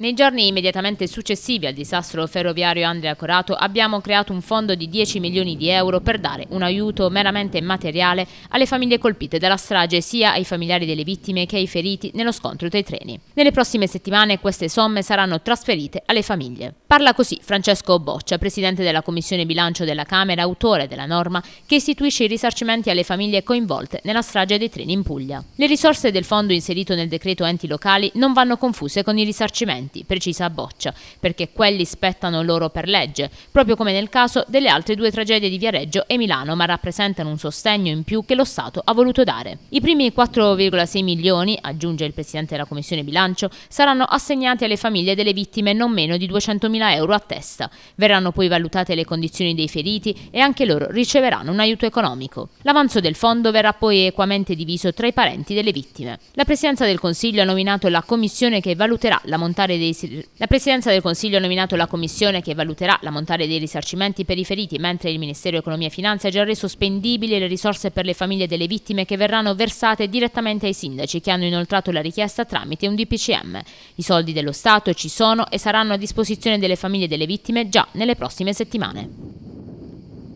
Nei giorni immediatamente successivi al disastro ferroviario Andrea Corato abbiamo creato un fondo di 10 milioni di euro per dare un aiuto meramente materiale alle famiglie colpite dalla strage sia ai familiari delle vittime che ai feriti nello scontro tra i treni. Nelle prossime settimane queste somme saranno trasferite alle famiglie. Parla così Francesco Boccia, presidente della Commissione Bilancio della Camera, autore della norma che istituisce i risarcimento alle famiglie coinvolte nella strage dei treni in Puglia. Le risorse del fondo inserito nel decreto enti locali non vanno confuse con i risarcimenti docenti, precisa Boccia, perché quelli spettano loro per legge, proprio come nel caso delle altre due tragedie di Viareggio e Milano, ma rappresentano un sostegno in più che lo Stato ha voluto dare. I primi 4,6 milioni, aggiunge il Presidente della Commissione Bilancio, saranno assegnati alle famiglie delle vittime non meno di 200 mila euro a testa. Verranno poi valutate le condizioni dei feriti e anche loro riceveranno un aiuto economico. L'avanzo del fondo verrà poi equamente diviso tra i parenti delle vittime. La Presidenza del Consiglio ha nominato la commissione che valuterà la l'ammontare dei... La Presidenza del Consiglio ha nominato la Commissione che valuterà la montare dei risarcimenti per i feriti, mentre il Ministero Economia e Finanza ha già reso spendibili le risorse per le famiglie delle vittime che verranno versate direttamente ai sindaci che hanno inoltrato la richiesta tramite un DPCM. I soldi dello Stato ci sono e saranno a disposizione delle famiglie delle vittime già nelle prossime settimane.